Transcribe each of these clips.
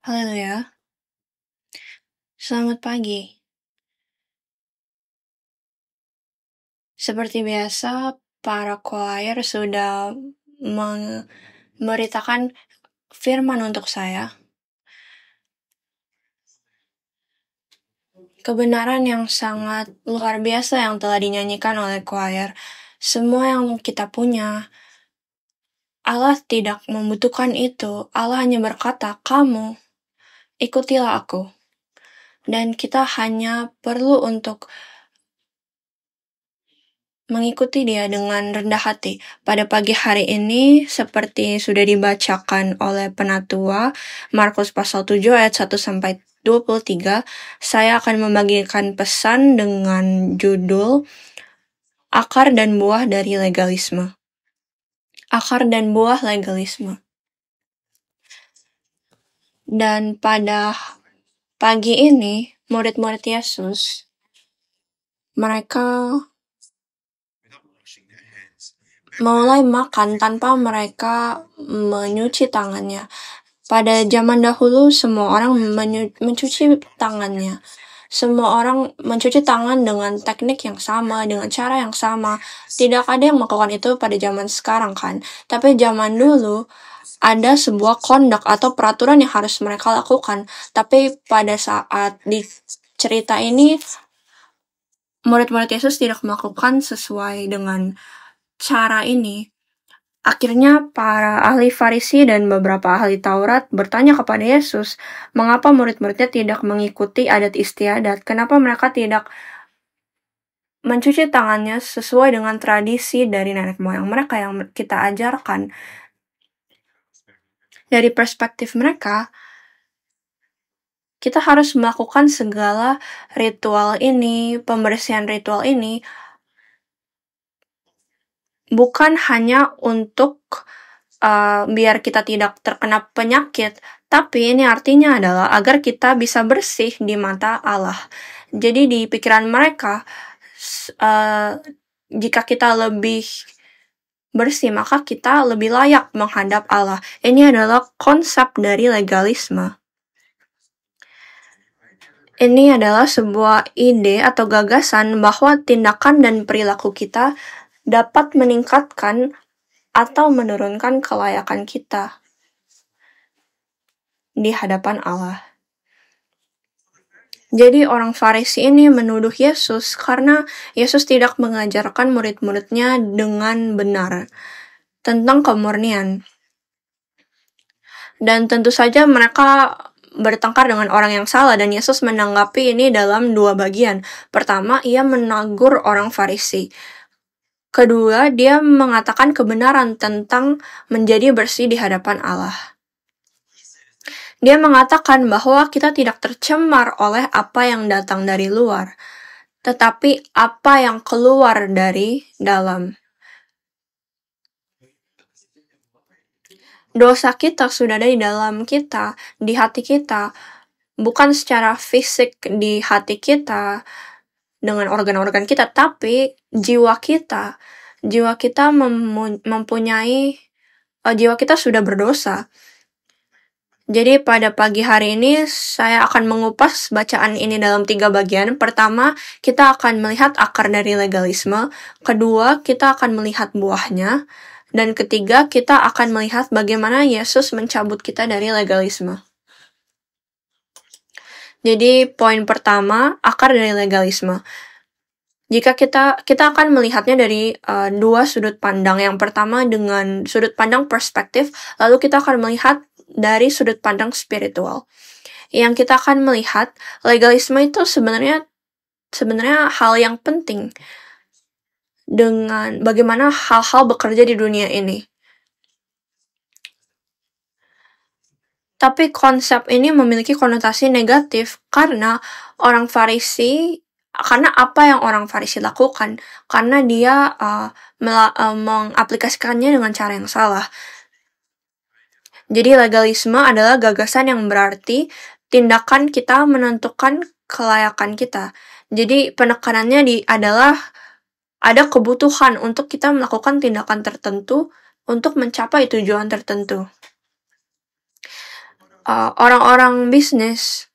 Halo ya, Selamat pagi. Seperti biasa, para choir sudah memberitakan firman untuk saya. Kebenaran yang sangat luar biasa yang telah dinyanyikan oleh choir. Semua yang kita punya, Allah tidak membutuhkan itu. Allah hanya berkata, "Kamu ikutilah aku. Dan kita hanya perlu untuk mengikuti dia dengan rendah hati. Pada pagi hari ini, seperti sudah dibacakan oleh penatua Markus pasal 7 ayat 1 sampai 23, saya akan membagikan pesan dengan judul Akar dan Buah dari Legalisme. Akar dan Buah Legalisme. Dan pada pagi ini, murid-murid Yesus, mereka mulai makan tanpa mereka menyuci tangannya. Pada zaman dahulu, semua orang mencuci tangannya. Semua orang mencuci tangan dengan teknik yang sama, dengan cara yang sama. Tidak ada yang melakukan itu pada zaman sekarang, kan? Tapi zaman dulu, ada sebuah conduct atau peraturan yang harus mereka lakukan. Tapi pada saat di cerita ini, murid-murid Yesus tidak melakukan sesuai dengan cara ini. Akhirnya para ahli Farisi dan beberapa ahli Taurat bertanya kepada Yesus, mengapa murid-muridnya tidak mengikuti adat istiadat? Kenapa mereka tidak mencuci tangannya sesuai dengan tradisi dari nenek moyang mereka yang kita ajarkan? dari perspektif mereka, kita harus melakukan segala ritual ini, pembersihan ritual ini, bukan hanya untuk uh, biar kita tidak terkena penyakit, tapi ini artinya adalah agar kita bisa bersih di mata Allah. Jadi di pikiran mereka, uh, jika kita lebih bersih, maka kita lebih layak menghadap Allah. Ini adalah konsep dari legalisme. Ini adalah sebuah ide atau gagasan bahwa tindakan dan perilaku kita dapat meningkatkan atau menurunkan kelayakan kita di hadapan Allah. Jadi orang Farisi ini menuduh Yesus karena Yesus tidak mengajarkan murid-muridnya dengan benar tentang kemurnian. Dan tentu saja mereka bertengkar dengan orang yang salah dan Yesus menanggapi ini dalam dua bagian. Pertama, ia menagur orang Farisi. Kedua, dia mengatakan kebenaran tentang menjadi bersih di hadapan Allah. Dia mengatakan bahwa kita tidak tercemar oleh apa yang datang dari luar, tetapi apa yang keluar dari dalam. Dosa kita sudah ada di dalam kita, di hati kita, bukan secara fisik di hati kita dengan organ-organ kita, tapi jiwa kita. Jiwa kita mempunyai uh, jiwa kita sudah berdosa jadi pada pagi hari ini saya akan mengupas bacaan ini dalam tiga bagian. Pertama, kita akan melihat akar dari legalisme. Kedua, kita akan melihat buahnya. Dan ketiga, kita akan melihat bagaimana Yesus mencabut kita dari legalisme. Jadi poin pertama, akar dari legalisme. Jika kita kita akan melihatnya dari uh, dua sudut pandang. Yang pertama dengan sudut pandang perspektif, lalu kita akan melihat dari sudut pandang spiritual. Yang kita akan melihat, legalisme itu sebenarnya sebenarnya hal yang penting dengan bagaimana hal-hal bekerja di dunia ini. Tapi konsep ini memiliki konotasi negatif karena orang Farisi, karena apa yang orang Farisi lakukan, karena dia uh, uh, mengaplikasikannya dengan cara yang salah. Jadi legalisme adalah gagasan yang berarti tindakan kita menentukan kelayakan kita. Jadi penekanannya di adalah ada kebutuhan untuk kita melakukan tindakan tertentu untuk mencapai tujuan tertentu. Eh, orang-orang uh, bisnis,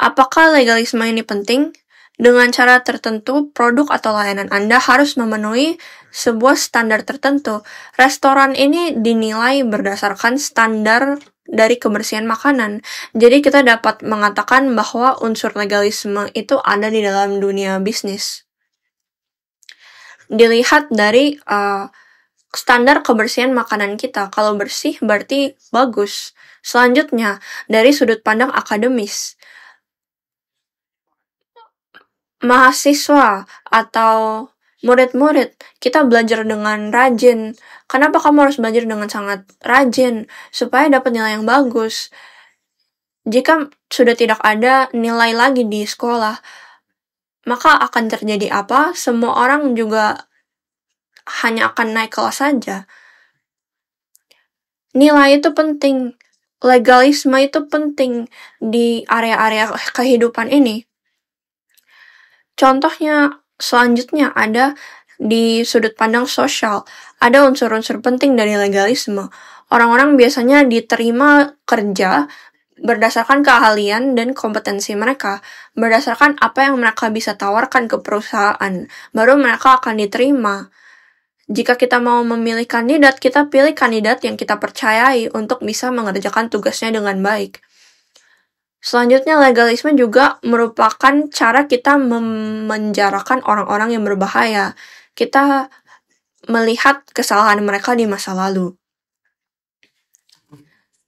apakah legalisme ini penting? Dengan cara tertentu, produk atau layanan Anda harus memenuhi sebuah standar tertentu. Restoran ini dinilai berdasarkan standar dari kebersihan makanan. Jadi kita dapat mengatakan bahwa unsur legalisme itu ada di dalam dunia bisnis. Dilihat dari uh, standar kebersihan makanan kita. Kalau bersih berarti bagus. Selanjutnya, dari sudut pandang akademis. Mahasiswa atau murid-murid, kita belajar dengan rajin. Kenapa kamu harus belajar dengan sangat rajin? Supaya dapat nilai yang bagus. Jika sudah tidak ada nilai lagi di sekolah, maka akan terjadi apa? Semua orang juga hanya akan naik kelas saja. Nilai itu penting, legalisme itu penting di area-area kehidupan ini. Contohnya Selanjutnya ada di sudut pandang sosial. Ada unsur-unsur penting dari legalisme. Orang-orang biasanya diterima kerja berdasarkan keahlian dan kompetensi mereka, berdasarkan apa yang mereka bisa tawarkan ke perusahaan, baru mereka akan diterima. Jika kita mau memilih kandidat, kita pilih kandidat yang kita percayai untuk bisa mengerjakan tugasnya dengan baik. Selanjutnya, legalisme juga merupakan cara kita memenjarakan orang-orang yang berbahaya. Kita melihat kesalahan mereka di masa lalu.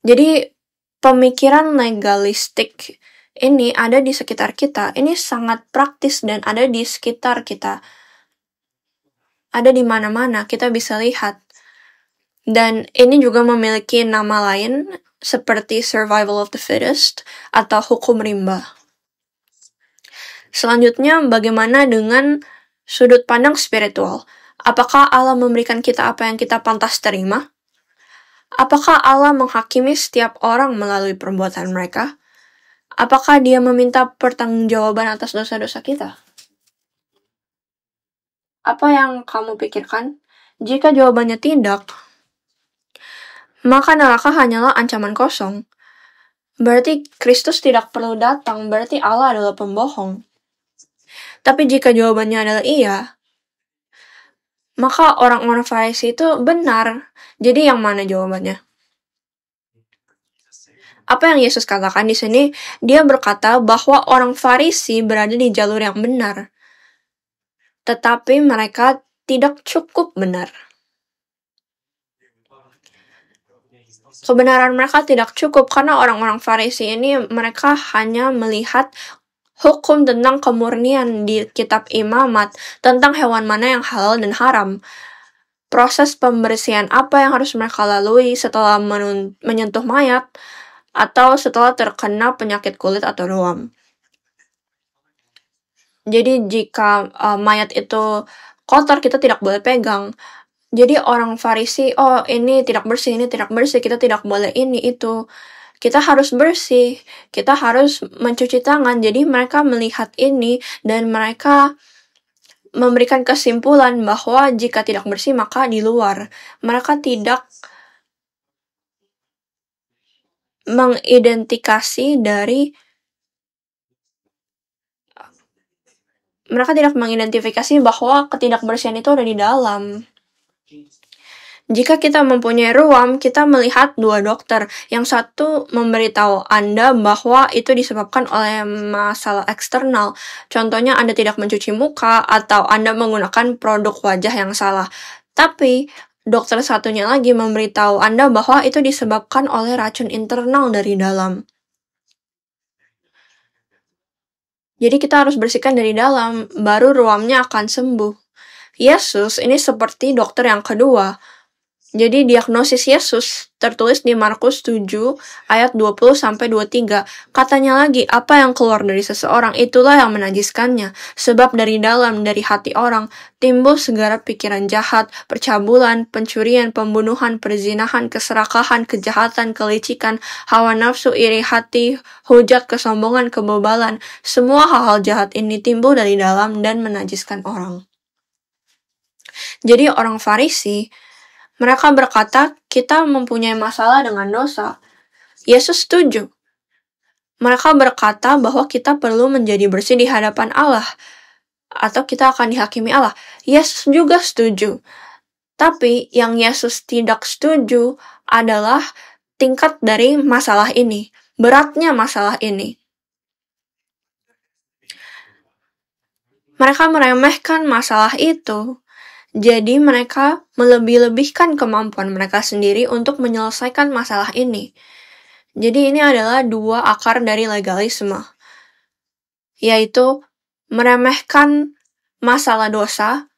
Jadi, pemikiran legalistik ini ada di sekitar kita. Ini sangat praktis dan ada di sekitar kita. Ada di mana-mana, kita bisa lihat. Dan ini juga memiliki nama lain seperti survival of the fittest atau hukum rimba. Selanjutnya, bagaimana dengan sudut pandang spiritual? Apakah Allah memberikan kita apa yang kita pantas terima? Apakah Allah menghakimi setiap orang melalui perbuatan mereka? Apakah Dia meminta pertanggungjawaban atas dosa-dosa kita? Apa yang kamu pikirkan? Jika jawabannya tidak, maka neraka hanyalah ancaman kosong. Berarti Kristus tidak perlu datang, berarti Allah adalah pembohong. Tapi jika jawabannya adalah iya, maka orang-orang Farisi itu benar. Jadi yang mana jawabannya? Apa yang Yesus katakan di sini? Dia berkata bahwa orang Farisi berada di jalur yang benar. Tetapi mereka tidak cukup benar. Kebenaran mereka tidak cukup karena orang-orang Farisi ini mereka hanya melihat hukum tentang kemurnian di kitab imamat tentang hewan mana yang halal dan haram. Proses pembersihan apa yang harus mereka lalui setelah menyentuh mayat atau setelah terkena penyakit kulit atau ruam. Jadi jika uh, mayat itu kotor kita tidak boleh pegang jadi orang Farisi, oh ini tidak bersih, ini tidak bersih, kita tidak boleh ini itu. Kita harus bersih, kita harus mencuci tangan. Jadi mereka melihat ini dan mereka memberikan kesimpulan bahwa jika tidak bersih maka di luar. Mereka tidak mengidentifikasi dari mereka tidak mengidentifikasi bahwa ketidakbersihan itu ada di dalam. Jika kita mempunyai ruam, kita melihat dua dokter. Yang satu memberitahu Anda bahwa itu disebabkan oleh masalah eksternal. Contohnya Anda tidak mencuci muka atau Anda menggunakan produk wajah yang salah. Tapi dokter satunya lagi memberitahu Anda bahwa itu disebabkan oleh racun internal dari dalam. Jadi kita harus bersihkan dari dalam, baru ruamnya akan sembuh. Yesus ini seperti dokter yang kedua jadi diagnosis Yesus tertulis di Markus 7 ayat 20 23. Katanya lagi, apa yang keluar dari seseorang itulah yang menajiskannya, sebab dari dalam dari hati orang timbul segala pikiran jahat, percabulan, pencurian, pembunuhan, perzinahan, keserakahan, kejahatan, kelicikan, hawa nafsu, iri hati, hujat, kesombongan, kebobalan. Semua hal-hal jahat ini timbul dari dalam dan menajiskan orang. Jadi orang Farisi mereka berkata, "Kita mempunyai masalah dengan dosa." Yesus setuju. Mereka berkata bahwa kita perlu menjadi bersih di hadapan Allah, atau kita akan dihakimi Allah. Yesus juga setuju, tapi yang Yesus tidak setuju adalah tingkat dari masalah ini, beratnya masalah ini. Mereka meremehkan masalah itu jadi mereka melebih-lebihkan kemampuan mereka sendiri untuk menyelesaikan masalah ini. Jadi ini adalah dua akar dari legalisme, yaitu meremehkan masalah dosa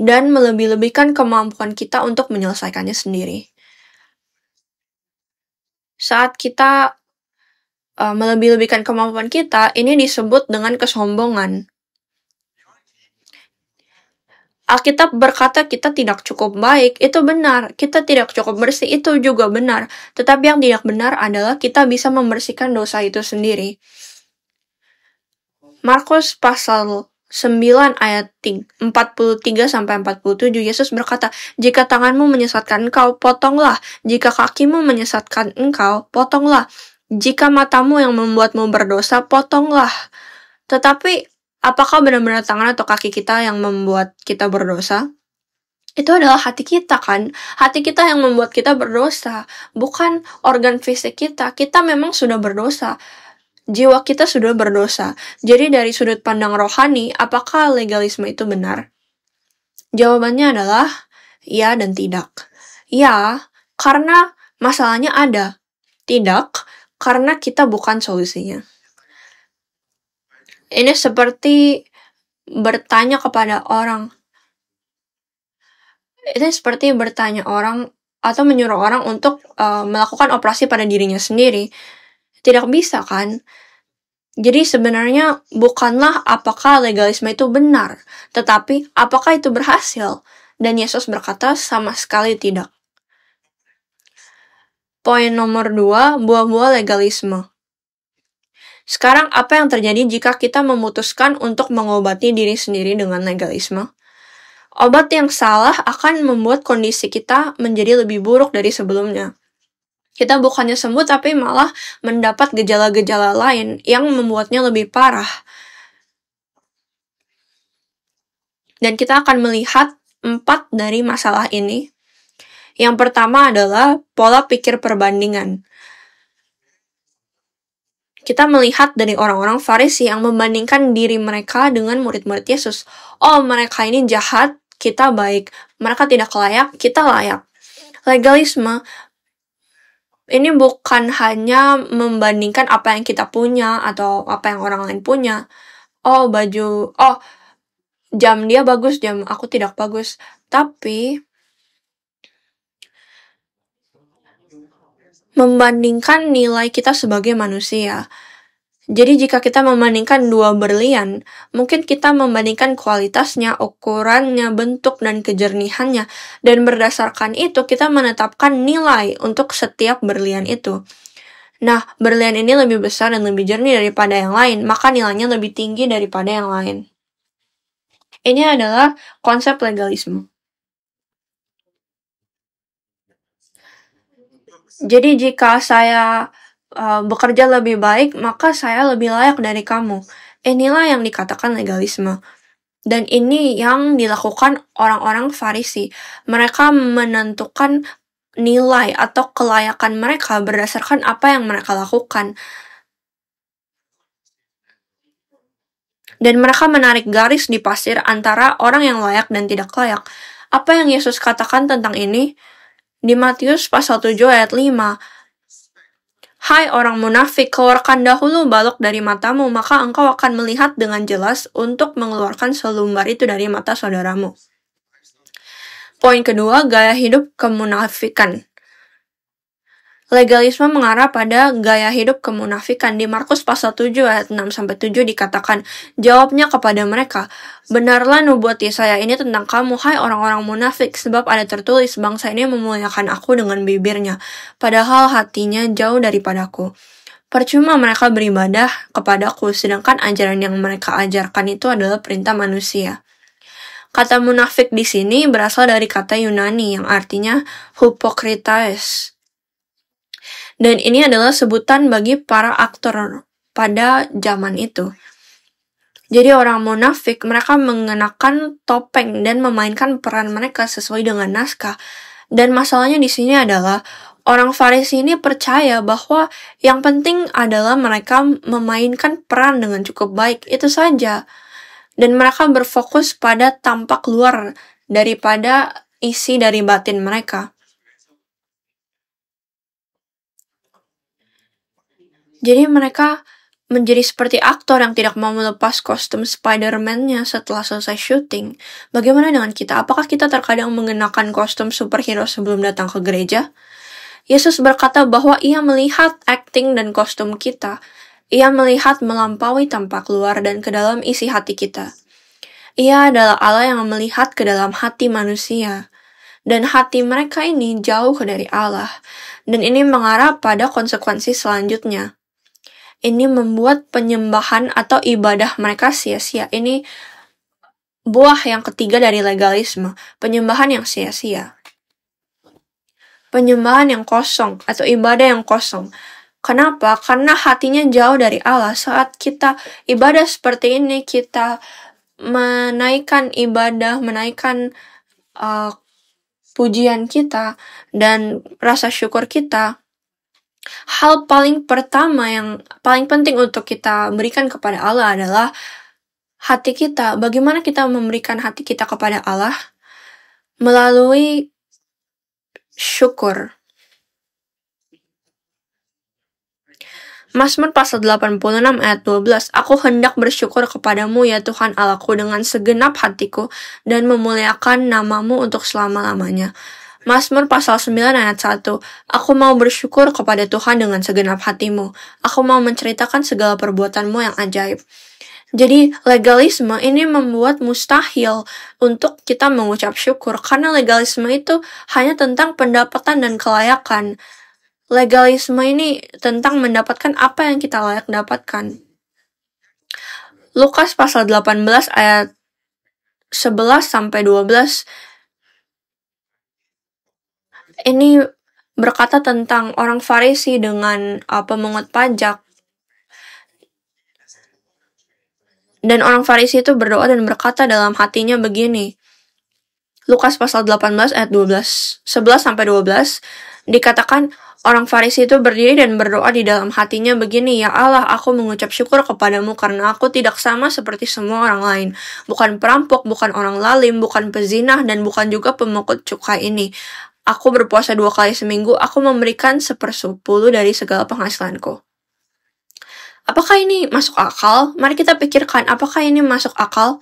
dan melebih-lebihkan kemampuan kita untuk menyelesaikannya sendiri. Saat kita uh, melebih-lebihkan kemampuan kita, ini disebut dengan kesombongan. Alkitab berkata kita tidak cukup baik, itu benar. Kita tidak cukup bersih, itu juga benar. Tetapi yang tidak benar adalah kita bisa membersihkan dosa itu sendiri. Markus pasal 9 ayat 43 sampai 47 Yesus berkata, "Jika tanganmu menyesatkan engkau, potonglah. Jika kakimu menyesatkan engkau, potonglah. Jika matamu yang membuatmu berdosa, potonglah." Tetapi apakah benar-benar tangan atau kaki kita yang membuat kita berdosa? Itu adalah hati kita kan, hati kita yang membuat kita berdosa, bukan organ fisik kita. Kita memang sudah berdosa, jiwa kita sudah berdosa. Jadi dari sudut pandang rohani, apakah legalisme itu benar? Jawabannya adalah ya dan tidak. Ya, karena masalahnya ada. Tidak, karena kita bukan solusinya. Ini seperti bertanya kepada orang. Ini seperti bertanya orang atau menyuruh orang untuk uh, melakukan operasi pada dirinya sendiri. Tidak bisa kan? Jadi sebenarnya bukanlah apakah legalisme itu benar, tetapi apakah itu berhasil? Dan Yesus berkata sama sekali tidak. Poin nomor dua, buah-buah legalisme. Sekarang apa yang terjadi jika kita memutuskan untuk mengobati diri sendiri dengan legalisme? Obat yang salah akan membuat kondisi kita menjadi lebih buruk dari sebelumnya. Kita bukannya sembuh tapi malah mendapat gejala-gejala lain yang membuatnya lebih parah. Dan kita akan melihat empat dari masalah ini. Yang pertama adalah pola pikir perbandingan. Kita melihat dari orang-orang Farisi yang membandingkan diri mereka dengan murid-murid Yesus. Oh, mereka ini jahat, kita baik. Mereka tidak layak, kita layak. Legalisme ini bukan hanya membandingkan apa yang kita punya atau apa yang orang lain punya. Oh, baju, oh, jam dia bagus, jam aku tidak bagus. Tapi membandingkan nilai kita sebagai manusia. Jadi jika kita membandingkan dua berlian, mungkin kita membandingkan kualitasnya, ukurannya, bentuk, dan kejernihannya. Dan berdasarkan itu, kita menetapkan nilai untuk setiap berlian itu. Nah, berlian ini lebih besar dan lebih jernih daripada yang lain, maka nilainya lebih tinggi daripada yang lain. Ini adalah konsep legalisme. Jadi jika saya uh, bekerja lebih baik, maka saya lebih layak dari kamu. Inilah yang dikatakan legalisme. Dan ini yang dilakukan orang-orang Farisi. Mereka menentukan nilai atau kelayakan mereka berdasarkan apa yang mereka lakukan. Dan mereka menarik garis di pasir antara orang yang layak dan tidak layak. Apa yang Yesus katakan tentang ini? Di Matius pasal 7 ayat 5, Hai orang munafik, keluarkan dahulu balok dari matamu, maka engkau akan melihat dengan jelas untuk mengeluarkan selumbar itu dari mata saudaramu. Poin kedua, gaya hidup kemunafikan. Legalisme mengarah pada gaya hidup kemunafikan. Di Markus pasal 7 ayat 6 sampai 7 dikatakan, "Jawabnya kepada mereka, benarlah nubuat Yesaya ini tentang kamu hai orang-orang munafik, sebab ada tertulis bangsa ini memuliakan aku dengan bibirnya, padahal hatinya jauh daripadaku." Percuma mereka beribadah kepadaku, sedangkan ajaran yang mereka ajarkan itu adalah perintah manusia. Kata munafik di sini berasal dari kata Yunani yang artinya hypocrites dan ini adalah sebutan bagi para aktor pada zaman itu. Jadi orang munafik mereka mengenakan topeng dan memainkan peran mereka sesuai dengan naskah. Dan masalahnya di sini adalah orang Farisi ini percaya bahwa yang penting adalah mereka memainkan peran dengan cukup baik itu saja. Dan mereka berfokus pada tampak luar daripada isi dari batin mereka. Jadi mereka menjadi seperti aktor yang tidak mau melepas kostum Spider-Man-nya setelah selesai syuting. Bagaimana dengan kita? Apakah kita terkadang mengenakan kostum superhero sebelum datang ke gereja? Yesus berkata bahwa ia melihat akting dan kostum kita. Ia melihat melampaui tampak luar dan ke dalam isi hati kita. Ia adalah Allah yang melihat ke dalam hati manusia. Dan hati mereka ini jauh dari Allah. Dan ini mengarah pada konsekuensi selanjutnya, ini membuat penyembahan atau ibadah mereka sia-sia. Ini buah yang ketiga dari legalisme, penyembahan yang sia-sia. Penyembahan yang kosong atau ibadah yang kosong. Kenapa? Karena hatinya jauh dari Allah. Saat kita ibadah seperti ini, kita menaikkan ibadah, menaikkan uh, pujian kita dan rasa syukur kita hal paling pertama yang paling penting untuk kita berikan kepada Allah adalah hati kita. Bagaimana kita memberikan hati kita kepada Allah melalui syukur. Mazmur pasal 86 ayat 12, Aku hendak bersyukur kepadamu ya Tuhan Allahku dengan segenap hatiku dan memuliakan namamu untuk selama-lamanya. Mazmur pasal 9 ayat 1. Aku mau bersyukur kepada Tuhan dengan segenap hatimu. Aku mau menceritakan segala perbuatanmu yang ajaib. Jadi legalisme ini membuat mustahil untuk kita mengucap syukur karena legalisme itu hanya tentang pendapatan dan kelayakan. Legalisme ini tentang mendapatkan apa yang kita layak dapatkan. Lukas pasal 18 ayat 11 sampai 12 ini berkata tentang orang Farisi dengan uh, pemungut pajak. Dan orang Farisi itu berdoa dan berkata dalam hatinya begini. Lukas pasal 18 ayat 12, 11 sampai 12 dikatakan orang Farisi itu berdiri dan berdoa di dalam hatinya begini, Ya Allah, aku mengucap syukur kepadamu karena aku tidak sama seperti semua orang lain. Bukan perampok, bukan orang lalim, bukan pezinah, dan bukan juga pemungut cukai ini aku berpuasa dua kali seminggu, aku memberikan sepersepuluh dari segala penghasilanku. Apakah ini masuk akal? Mari kita pikirkan, apakah ini masuk akal?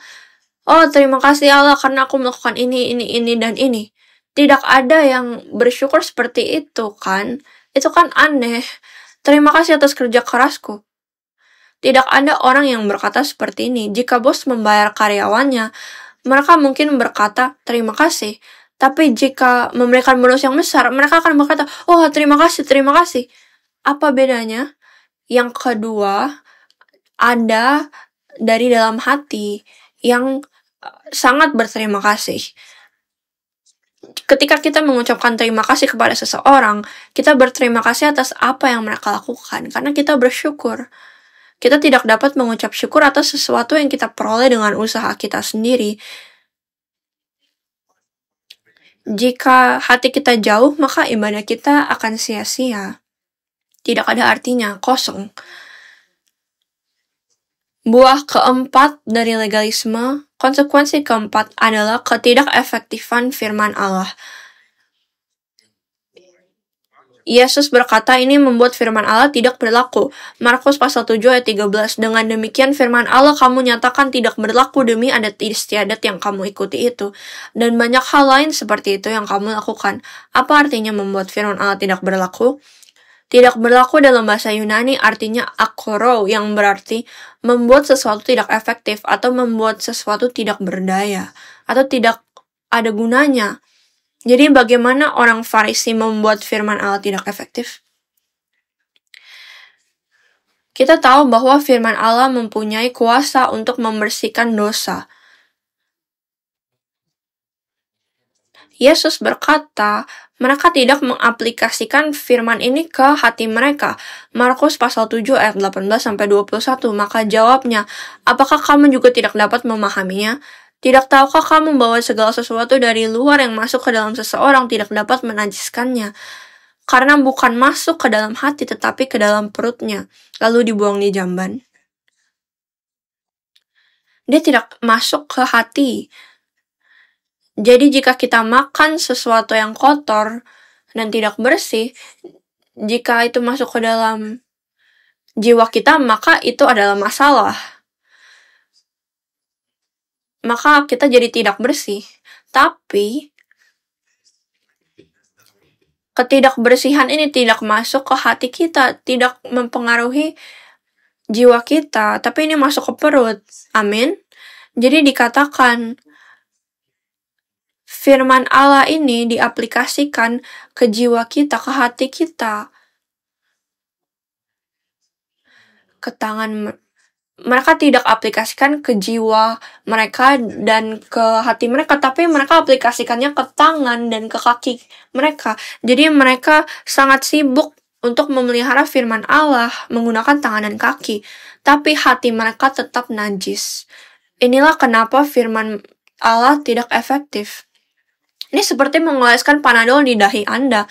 Oh, terima kasih Allah karena aku melakukan ini, ini, ini, dan ini. Tidak ada yang bersyukur seperti itu, kan? Itu kan aneh. Terima kasih atas kerja kerasku. Tidak ada orang yang berkata seperti ini. Jika bos membayar karyawannya, mereka mungkin berkata, terima kasih tapi jika memberikan bonus yang besar, mereka akan berkata, "Oh, terima kasih, terima kasih." Apa bedanya? Yang kedua, ada dari dalam hati yang eh, sangat berterima kasih. Ketika kita mengucapkan terima kasih kepada seseorang, kita berterima kasih atas apa yang mereka lakukan karena kita bersyukur. Kita tidak dapat mengucap syukur atas sesuatu yang kita peroleh dengan usaha kita sendiri jika hati kita jauh, maka ibadah kita akan sia-sia. Tidak ada artinya, kosong. Buah keempat dari legalisme, konsekuensi keempat adalah ketidakefektifan firman Allah. Yesus berkata ini membuat firman Allah tidak berlaku. Markus pasal 7 ayat 13. Dengan demikian firman Allah kamu nyatakan tidak berlaku demi adat istiadat yang kamu ikuti itu. Dan banyak hal lain seperti itu yang kamu lakukan. Apa artinya membuat firman Allah tidak berlaku? Tidak berlaku dalam bahasa Yunani artinya akoro yang berarti membuat sesuatu tidak efektif atau membuat sesuatu tidak berdaya atau tidak ada gunanya. Jadi bagaimana orang Farisi membuat firman Allah tidak efektif? Kita tahu bahwa firman Allah mempunyai kuasa untuk membersihkan dosa. Yesus berkata, mereka tidak mengaplikasikan firman ini ke hati mereka. Markus pasal 7 ayat 18 sampai 21. Maka jawabnya, apakah kamu juga tidak dapat memahaminya? Tidak tahukah kamu bahwa segala sesuatu dari luar yang masuk ke dalam seseorang tidak dapat menajiskannya? Karena bukan masuk ke dalam hati tetapi ke dalam perutnya, lalu dibuang di jamban. Dia tidak masuk ke hati. Jadi jika kita makan sesuatu yang kotor dan tidak bersih, jika itu masuk ke dalam jiwa kita, maka itu adalah masalah maka kita jadi tidak bersih. Tapi ketidakbersihan ini tidak masuk ke hati kita, tidak mempengaruhi jiwa kita, tapi ini masuk ke perut. Amin. Jadi dikatakan firman Allah ini diaplikasikan ke jiwa kita, ke hati kita, ke tangan mereka tidak aplikasikan ke jiwa mereka dan ke hati mereka, tapi mereka aplikasikannya ke tangan dan ke kaki mereka. Jadi mereka sangat sibuk untuk memelihara firman Allah menggunakan tangan dan kaki, tapi hati mereka tetap najis. Inilah kenapa firman Allah tidak efektif. Ini seperti mengoleskan panadol di dahi Anda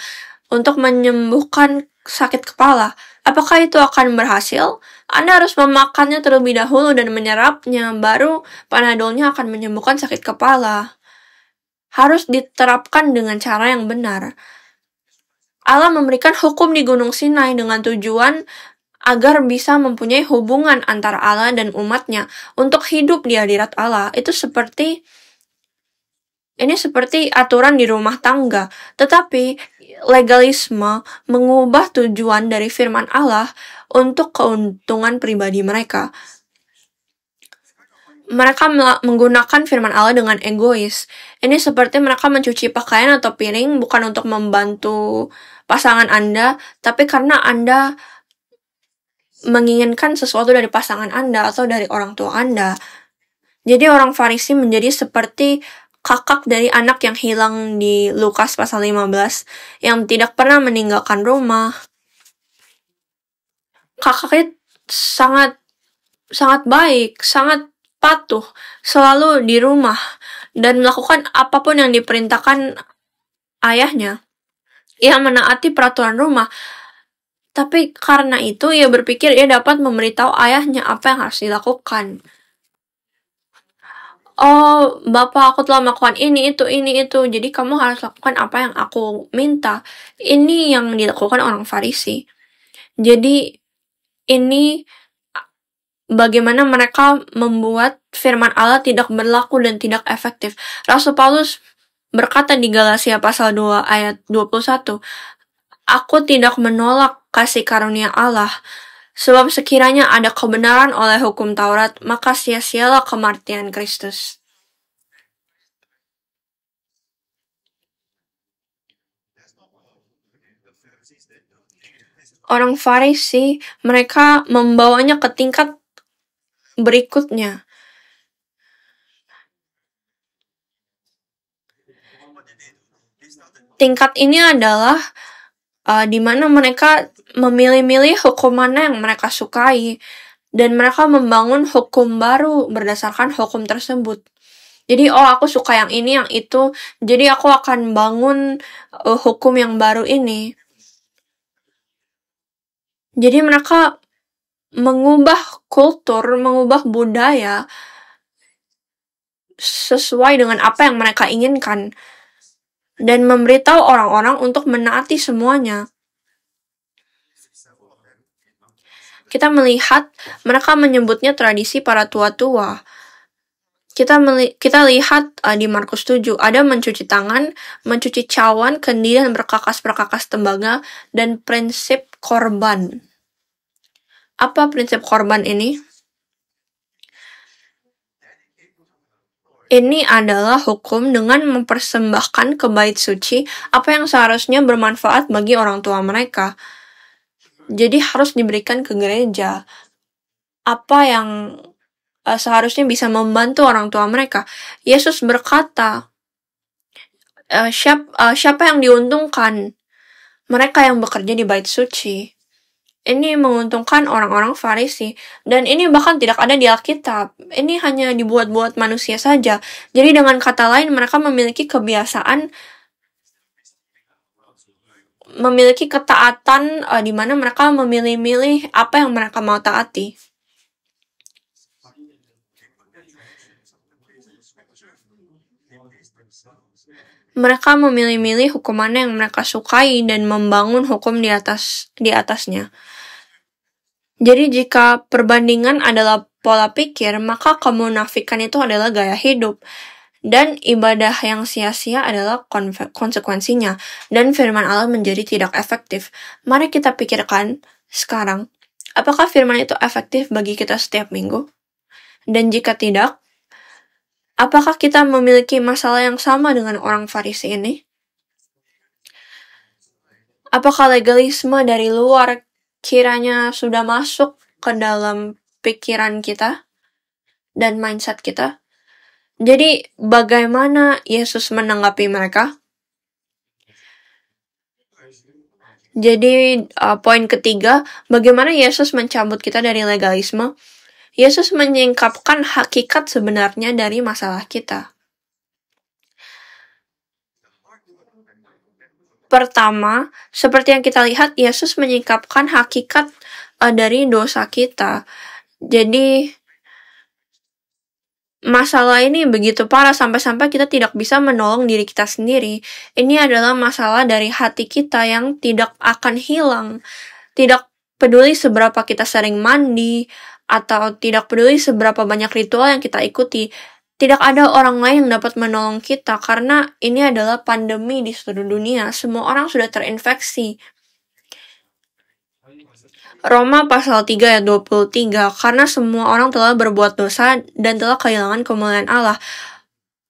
untuk menyembuhkan sakit kepala. Apakah itu akan berhasil? Anda harus memakannya terlebih dahulu dan menyerapnya, baru panadolnya akan menyembuhkan sakit kepala. Harus diterapkan dengan cara yang benar. Allah memberikan hukum di Gunung Sinai dengan tujuan agar bisa mempunyai hubungan antara Allah dan umatnya untuk hidup di hadirat Allah. Itu seperti ini seperti aturan di rumah tangga, tetapi legalisme mengubah tujuan dari firman Allah untuk keuntungan pribadi mereka. Mereka menggunakan firman Allah dengan egois. Ini seperti mereka mencuci pakaian atau piring bukan untuk membantu pasangan Anda, tapi karena Anda menginginkan sesuatu dari pasangan Anda atau dari orang tua Anda. Jadi orang Farisi menjadi seperti kakak dari anak yang hilang di Lukas pasal 15 yang tidak pernah meninggalkan rumah, kakaknya sangat sangat baik, sangat patuh, selalu di rumah dan melakukan apapun yang diperintahkan ayahnya. Ia menaati peraturan rumah. Tapi karena itu ia berpikir ia dapat memberitahu ayahnya apa yang harus dilakukan. Oh, Bapak aku telah melakukan ini, itu, ini, itu. Jadi kamu harus lakukan apa yang aku minta. Ini yang dilakukan orang Farisi. Jadi ini bagaimana mereka membuat firman Allah tidak berlaku dan tidak efektif. Rasul Paulus berkata di Galatia pasal 2 ayat 21, Aku tidak menolak kasih karunia Allah, sebab sekiranya ada kebenaran oleh hukum Taurat, maka sia-sialah kematian Kristus. Orang Farisi, mereka membawanya ke tingkat berikutnya. Tingkat ini adalah uh, di mana mereka memilih-milih hukum mana yang mereka sukai dan mereka membangun hukum baru berdasarkan hukum tersebut. Jadi oh aku suka yang ini, yang itu. Jadi aku akan bangun uh, hukum yang baru ini. Jadi mereka mengubah kultur, mengubah budaya sesuai dengan apa yang mereka inginkan dan memberitahu orang-orang untuk menaati semuanya. Kita melihat mereka menyebutnya tradisi para tua-tua kita meli kita lihat uh, di Markus 7 ada mencuci tangan, mencuci cawan, kendi dan berkakas-berkakas tembaga dan prinsip korban. Apa prinsip korban ini? Ini adalah hukum dengan mempersembahkan ke bait suci apa yang seharusnya bermanfaat bagi orang tua mereka. Jadi harus diberikan ke gereja. Apa yang Eh, seharusnya bisa membantu orang tua mereka. Yesus berkata, e, siap, uh, siapa yang diuntungkan? Mereka yang bekerja di bait suci. Ini menguntungkan orang-orang Farisi, dan ini bahkan tidak ada di Alkitab. Ini hanya dibuat-buat manusia saja. Jadi, dengan kata lain, mereka memiliki kebiasaan memiliki ketaatan uh, di mana mereka memilih-milih apa yang mereka mau taati. mereka memilih-milih hukuman yang mereka sukai dan membangun hukum di atas di atasnya. Jadi jika perbandingan adalah pola pikir, maka kemunafikan itu adalah gaya hidup dan ibadah yang sia-sia adalah konsekuensinya dan firman Allah menjadi tidak efektif. Mari kita pikirkan sekarang, apakah firman itu efektif bagi kita setiap minggu? Dan jika tidak, Apakah kita memiliki masalah yang sama dengan orang Farisi ini? Apakah legalisme dari luar kiranya sudah masuk ke dalam pikiran kita dan mindset kita? Jadi, bagaimana Yesus menanggapi mereka? Jadi, uh, poin ketiga, bagaimana Yesus mencabut kita dari legalisme? Yesus menyingkapkan hakikat sebenarnya dari masalah kita. Pertama, seperti yang kita lihat, Yesus menyingkapkan hakikat uh, dari dosa kita. Jadi, masalah ini begitu parah sampai-sampai kita tidak bisa menolong diri kita sendiri. Ini adalah masalah dari hati kita yang tidak akan hilang. Tidak peduli seberapa kita sering mandi, atau tidak peduli seberapa banyak ritual yang kita ikuti, tidak ada orang lain yang dapat menolong kita karena ini adalah pandemi di seluruh dunia. Semua orang sudah terinfeksi. Roma pasal 3 ayat 23 karena semua orang telah berbuat dosa dan telah kehilangan kemuliaan Allah.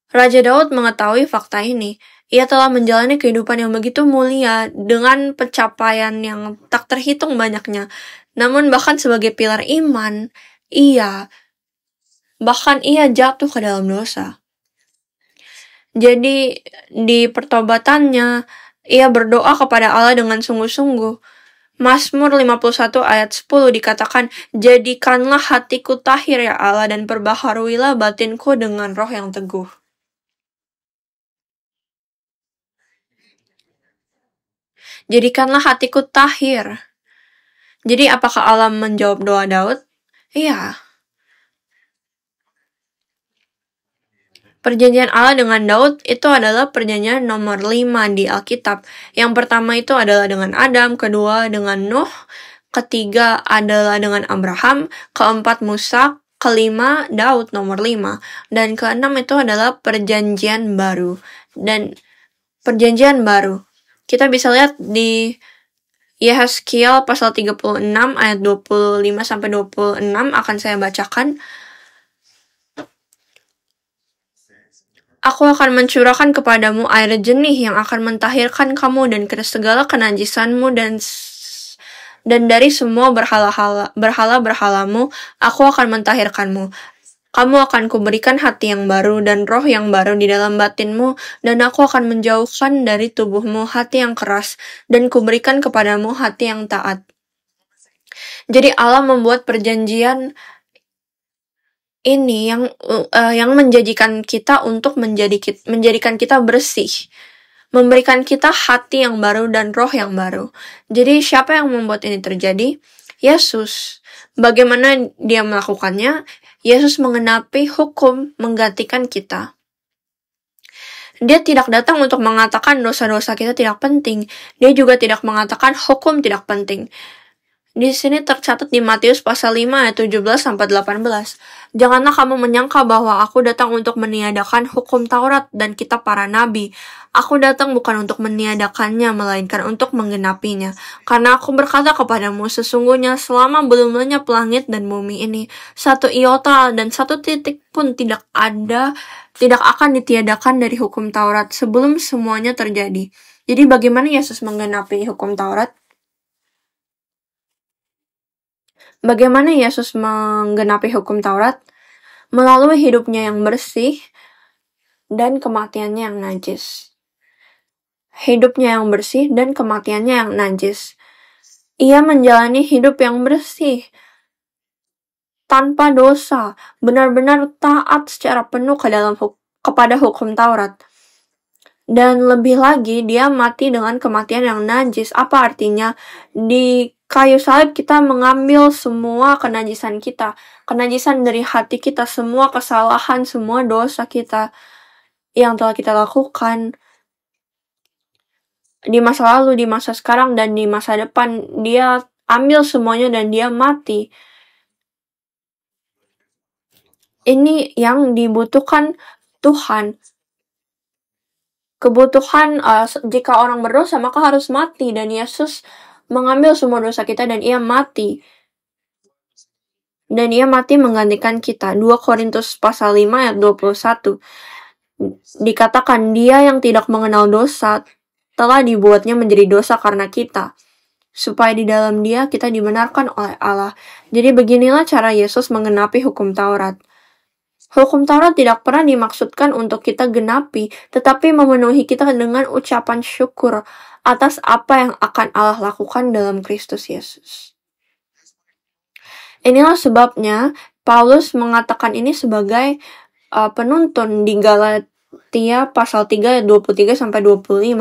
Raja Daud mengetahui fakta ini. Ia telah menjalani kehidupan yang begitu mulia dengan pencapaian yang tak terhitung banyaknya. Namun bahkan sebagai pilar iman, ia bahkan ia jatuh ke dalam dosa. Jadi di pertobatannya ia berdoa kepada Allah dengan sungguh-sungguh. Masmur 51 ayat 10 dikatakan, "Jadikanlah hatiku tahir ya Allah dan perbaharuilah batinku dengan roh yang teguh." Jadikanlah hatiku tahir jadi apakah Allah menjawab doa Daud? Iya. Perjanjian Allah dengan Daud itu adalah perjanjian nomor 5 di Alkitab. Yang pertama itu adalah dengan Adam, kedua dengan Nuh, ketiga adalah dengan Abraham, keempat Musa, kelima Daud nomor 5, dan keenam itu adalah perjanjian baru. Dan perjanjian baru. Kita bisa lihat di Yehezkiel pasal 36 ayat 25 sampai 26 akan saya bacakan. Aku akan mencurahkan kepadamu air jenih yang akan mentahirkan kamu dan dari segala kenajisanmu dan dan dari semua berhala-berhala berhalamu, aku akan mentahirkanmu. Kamu akan kuberikan hati yang baru dan roh yang baru di dalam batinmu, dan aku akan menjauhkan dari tubuhmu hati yang keras, dan kuberikan kepadamu hati yang taat. Jadi Allah membuat perjanjian ini yang uh, yang menjadikan kita untuk menjadi menjadikan kita bersih memberikan kita hati yang baru dan roh yang baru. Jadi siapa yang membuat ini terjadi? Yesus. Bagaimana dia melakukannya? Yesus mengenapi hukum menggantikan kita. Dia tidak datang untuk mengatakan dosa-dosa kita tidak penting. Dia juga tidak mengatakan hukum tidak penting. Di sini tercatat di Matius pasal 5 ayat 17 sampai 18. Janganlah kamu menyangka bahwa aku datang untuk meniadakan hukum Taurat dan kitab para nabi. Aku datang bukan untuk meniadakannya, melainkan untuk menggenapinya. Karena aku berkata kepadamu, sesungguhnya selama belum lenyap langit dan bumi ini, satu iota dan satu titik pun tidak ada, tidak akan ditiadakan dari hukum Taurat sebelum semuanya terjadi. Jadi bagaimana Yesus menggenapi hukum Taurat? bagaimana ya Yesus menggenapi hukum Taurat melalui hidupnya yang bersih dan kematiannya yang najis. Hidupnya yang bersih dan kematiannya yang najis. Ia menjalani hidup yang bersih, tanpa dosa, benar-benar taat secara penuh ke dalam huk kepada hukum Taurat. Dan lebih lagi, dia mati dengan kematian yang najis. Apa artinya? Di kayu salib kita mengambil semua kenajisan kita, kenajisan dari hati kita, semua kesalahan, semua dosa kita yang telah kita lakukan di masa lalu, di masa sekarang, dan di masa depan. Dia ambil semuanya dan dia mati. Ini yang dibutuhkan Tuhan. Kebutuhan uh, jika orang berdosa maka harus mati dan Yesus mengambil semua dosa kita dan ia mati. Dan ia mati menggantikan kita. 2 Korintus pasal 5 ayat 21. Dikatakan dia yang tidak mengenal dosa telah dibuatnya menjadi dosa karena kita. Supaya di dalam dia kita dibenarkan oleh Allah. Jadi beginilah cara Yesus mengenapi hukum Taurat. Hukum Taurat tidak pernah dimaksudkan untuk kita genapi, tetapi memenuhi kita dengan ucapan syukur atas apa yang akan Allah lakukan dalam Kristus Yesus. Inilah sebabnya Paulus mengatakan ini sebagai uh, penuntun di Galat Galatia pasal 3 23 sampai 25.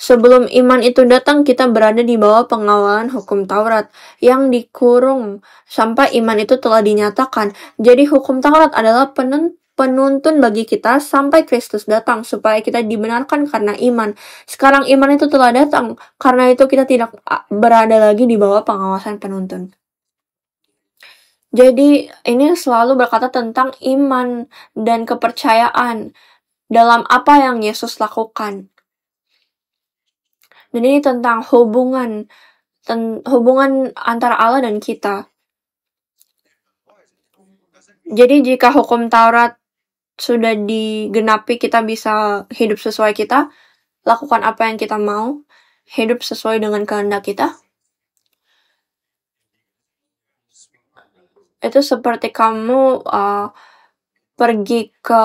Sebelum iman itu datang, kita berada di bawah pengawalan hukum Taurat yang dikurung sampai iman itu telah dinyatakan. Jadi hukum Taurat adalah penentu penuntun bagi kita sampai Kristus datang supaya kita dibenarkan karena iman. Sekarang iman itu telah datang, karena itu kita tidak berada lagi di bawah pengawasan penuntun. Jadi ini selalu berkata tentang iman dan kepercayaan dalam apa yang Yesus lakukan. Dan ini tentang hubungan ten, hubungan antara Allah dan kita. Jadi jika hukum Taurat sudah digenapi, kita bisa hidup sesuai kita, lakukan apa yang kita mau, hidup sesuai dengan kehendak kita. Itu seperti kamu uh, pergi ke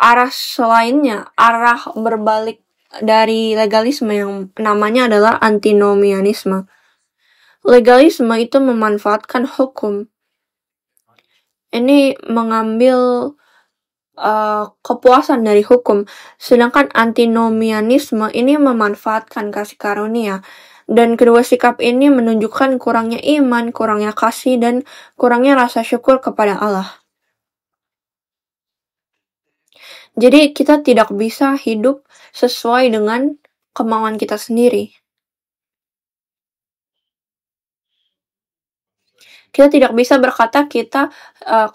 arah selainnya, arah berbalik dari legalisme yang namanya adalah antinomianisme. Legalisme itu memanfaatkan hukum. Ini mengambil uh, kepuasan dari hukum, sedangkan antinomianisme ini memanfaatkan kasih karunia. Dan kedua sikap ini menunjukkan kurangnya iman, kurangnya kasih, dan kurangnya rasa syukur kepada Allah. Jadi kita tidak bisa hidup sesuai dengan kemauan kita sendiri. Kita tidak bisa berkata kita uh,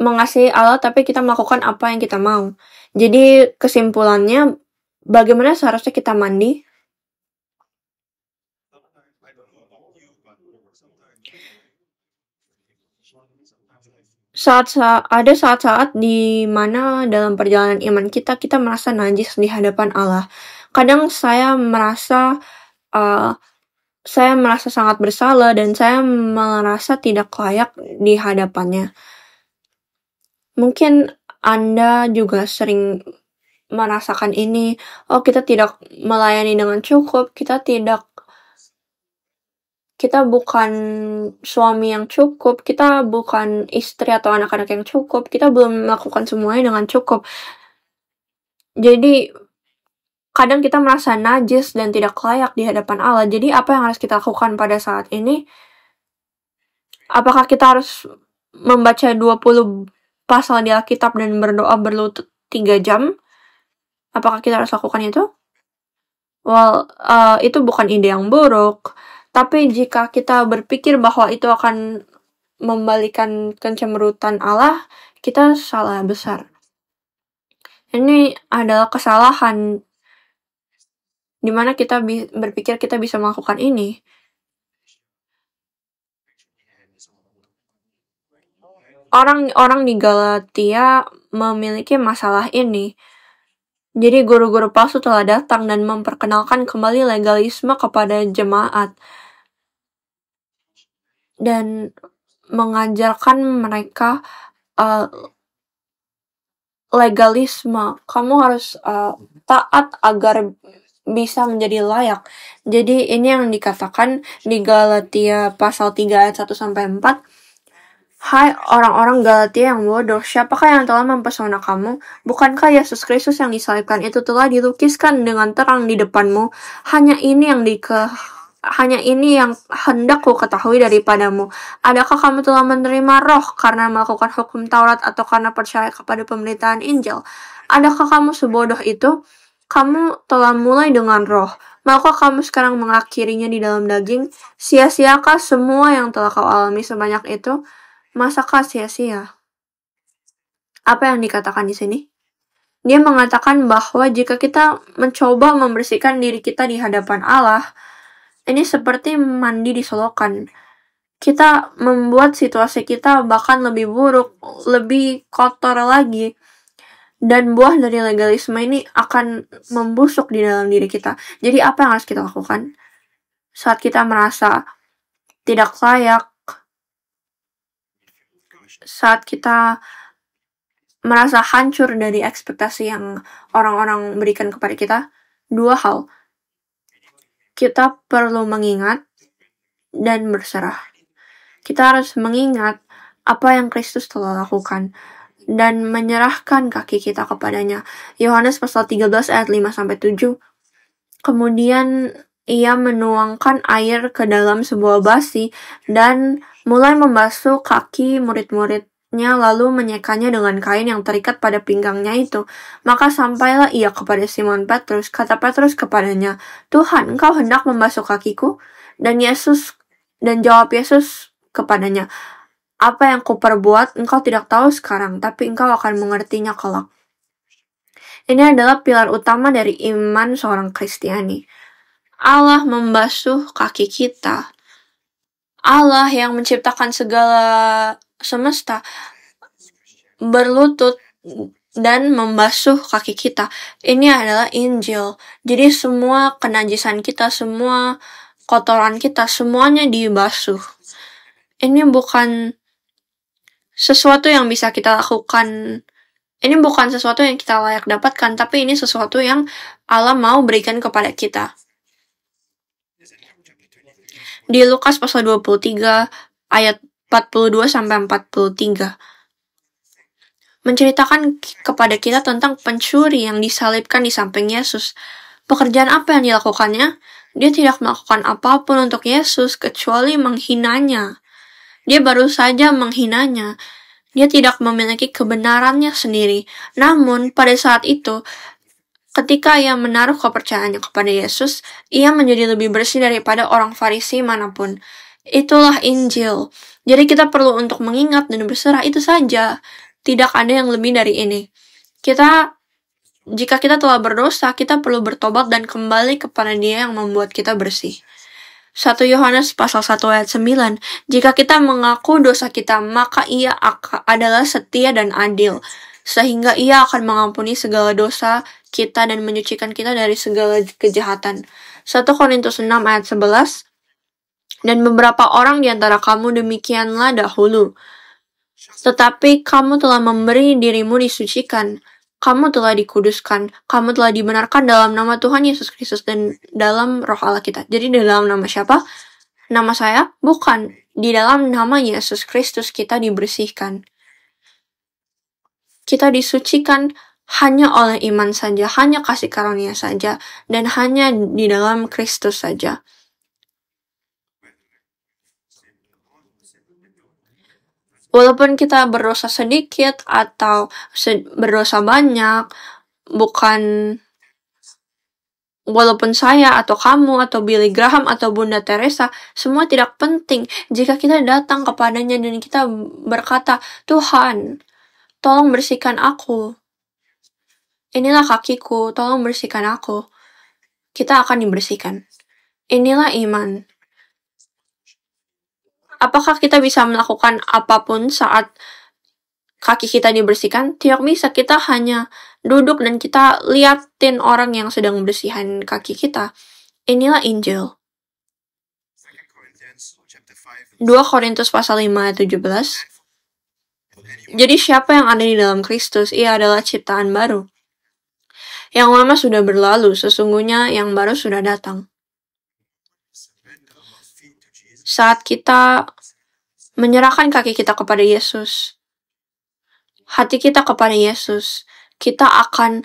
mengasihi Allah tapi kita melakukan apa yang kita mau. Jadi kesimpulannya bagaimana seharusnya kita mandi? saat, sa ada saat-saat di mana dalam perjalanan iman kita kita merasa najis di hadapan Allah. Kadang saya merasa uh, saya merasa sangat bersalah dan saya merasa tidak layak di hadapannya. Mungkin Anda juga sering merasakan ini, oh kita tidak melayani dengan cukup, kita tidak kita bukan suami yang cukup, kita bukan istri atau anak-anak yang cukup, kita belum melakukan semuanya dengan cukup. Jadi kadang kita merasa najis dan tidak layak di hadapan Allah. Jadi apa yang harus kita lakukan pada saat ini? Apakah kita harus membaca 20 pasal di Alkitab dan berdoa berlutut 3 jam? Apakah kita harus lakukan itu? Well, uh, itu bukan ide yang buruk tapi jika kita berpikir bahwa itu akan membalikan kecemerutan Allah, kita salah besar. Ini adalah kesalahan di mana kita berpikir kita bisa melakukan ini. Orang-orang di Galatia memiliki masalah ini. Jadi guru-guru palsu telah datang dan memperkenalkan kembali legalisme kepada jemaat dan mengajarkan mereka uh, legalisme. Kamu harus uh, taat agar bisa menjadi layak. Jadi ini yang dikatakan di Galatia pasal 3 ayat 1 sampai 4 Hai orang-orang Galatia yang bodoh, siapakah yang telah mempesona kamu? Bukankah Yesus Kristus yang disalibkan itu telah dilukiskan dengan terang di depanmu? Hanya ini yang dike hanya ini yang hendak ku ketahui daripadamu. Adakah kamu telah menerima roh karena melakukan hukum Taurat atau karena percaya kepada pemberitaan Injil? Adakah kamu sebodoh itu? Kamu telah mulai dengan roh, maka kamu sekarang mengakhirinya di dalam daging. Sia-siakah semua yang telah kau alami sebanyak itu? masa ya sia-sia? Apa yang dikatakan di sini? Dia mengatakan bahwa jika kita mencoba membersihkan diri kita di hadapan Allah, ini seperti mandi di solokan. Kita membuat situasi kita bahkan lebih buruk, lebih kotor lagi. Dan buah dari legalisme ini akan membusuk di dalam diri kita. Jadi apa yang harus kita lakukan? Saat kita merasa tidak layak, saat kita merasa hancur dari ekspektasi yang orang-orang berikan kepada kita, dua hal. Kita perlu mengingat dan berserah. Kita harus mengingat apa yang Kristus telah lakukan dan menyerahkan kaki kita kepadanya. Yohanes pasal 13 ayat 5 sampai 7. Kemudian ia menuangkan air ke dalam sebuah basi dan mulai membasuh kaki murid-muridnya lalu menyekanya dengan kain yang terikat pada pinggangnya itu. Maka sampailah ia kepada Simon Petrus. Kata Petrus kepadanya, Tuhan, engkau hendak membasuh kakiku? Dan Yesus dan jawab Yesus kepadanya, apa yang kuperbuat engkau tidak tahu sekarang, tapi engkau akan mengertinya kelak. Ini adalah pilar utama dari iman seorang Kristiani. Allah membasuh kaki kita. Allah yang menciptakan segala semesta berlutut dan membasuh kaki kita. Ini adalah Injil. Jadi semua kenajisan kita, semua kotoran kita, semuanya dibasuh. Ini bukan sesuatu yang bisa kita lakukan. Ini bukan sesuatu yang kita layak dapatkan, tapi ini sesuatu yang Allah mau berikan kepada kita di Lukas pasal 23 ayat 42 sampai 43 menceritakan kepada kita tentang pencuri yang disalibkan di samping Yesus. Pekerjaan apa yang dilakukannya? Dia tidak melakukan apapun untuk Yesus kecuali menghinanya. Dia baru saja menghinanya. Dia tidak memiliki kebenarannya sendiri. Namun, pada saat itu, Ketika ia menaruh kepercayaannya kepada Yesus, ia menjadi lebih bersih daripada orang Farisi manapun. Itulah Injil. Jadi kita perlu untuk mengingat dan berserah itu saja. Tidak ada yang lebih dari ini. Kita jika kita telah berdosa, kita perlu bertobat dan kembali kepada Dia yang membuat kita bersih. 1 Yohanes pasal 1 ayat 9, jika kita mengaku dosa kita, maka ia adalah setia dan adil sehingga ia akan mengampuni segala dosa kita dan menyucikan kita dari segala kejahatan. 1 Korintus 6 ayat 11 Dan beberapa orang di antara kamu demikianlah dahulu. Tetapi kamu telah memberi dirimu disucikan, kamu telah dikuduskan, kamu telah dibenarkan dalam nama Tuhan Yesus Kristus dan dalam roh Allah kita. Jadi dalam nama siapa? Nama saya? Bukan. Di dalam nama Yesus Kristus kita dibersihkan kita disucikan hanya oleh iman saja, hanya kasih karunia saja, dan hanya di dalam Kristus saja. Walaupun kita berdosa sedikit atau berdosa banyak, bukan walaupun saya atau kamu atau Billy Graham atau Bunda Teresa, semua tidak penting jika kita datang kepadanya dan kita berkata, Tuhan, tolong bersihkan aku. Inilah kakiku, tolong bersihkan aku. Kita akan dibersihkan. Inilah iman. Apakah kita bisa melakukan apapun saat kaki kita dibersihkan, tidak bisa. Kita hanya duduk dan kita liatin orang yang sedang bersihkan kaki kita. Inilah Injil. 2 Korintus pasal 5 ayat 17 jadi siapa yang ada di dalam Kristus? Ia adalah ciptaan baru. Yang lama sudah berlalu, sesungguhnya yang baru sudah datang. Saat kita menyerahkan kaki kita kepada Yesus, hati kita kepada Yesus, kita akan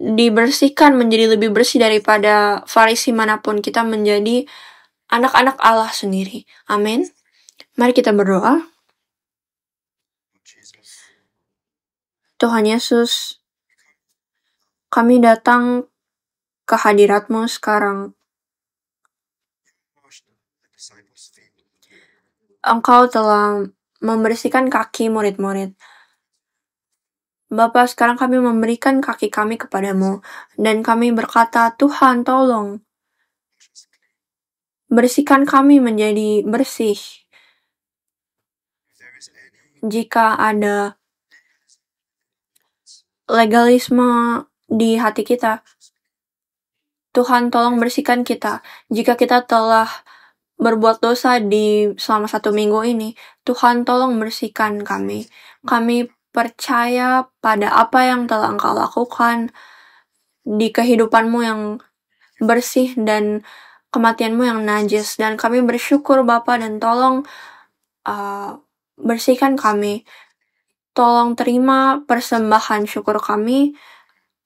dibersihkan menjadi lebih bersih daripada farisi manapun. Kita menjadi anak-anak Allah sendiri. Amin. Mari kita berdoa. Tuhan Yesus, kami datang ke hadiratmu sekarang. Engkau telah membersihkan kaki murid-murid. Bapak, sekarang kami memberikan kaki kami kepadamu, dan kami berkata, Tuhan, tolong. Bersihkan kami menjadi bersih. Jika ada legalisme di hati kita. Tuhan tolong bersihkan kita. Jika kita telah berbuat dosa di selama satu minggu ini, Tuhan tolong bersihkan kami. Kami percaya pada apa yang telah engkau lakukan di kehidupanmu yang bersih dan kematianmu yang najis. Dan kami bersyukur Bapa dan tolong uh, bersihkan kami Tolong terima persembahan syukur kami.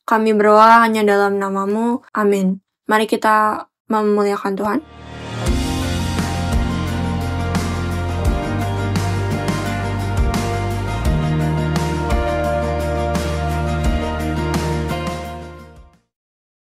Kami berdoa hanya dalam namamu. Amin. Mari kita memuliakan Tuhan.